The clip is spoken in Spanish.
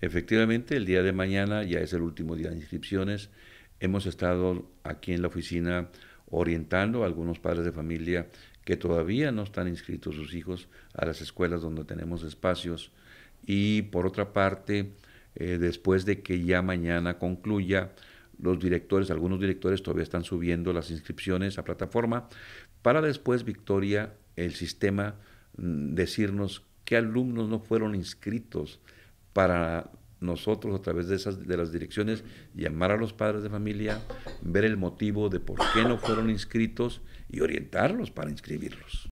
Efectivamente, el día de mañana ya es el último día de inscripciones. Hemos estado aquí en la oficina orientando a algunos padres de familia que todavía no están inscritos sus hijos a las escuelas donde tenemos espacios. Y por otra parte, eh, después de que ya mañana concluya, los directores, algunos directores todavía están subiendo las inscripciones a plataforma para después, Victoria, el sistema mm, decirnos qué alumnos no fueron inscritos para nosotros a través de esas de las direcciones llamar a los padres de familia, ver el motivo de por qué no fueron inscritos y orientarlos para inscribirlos.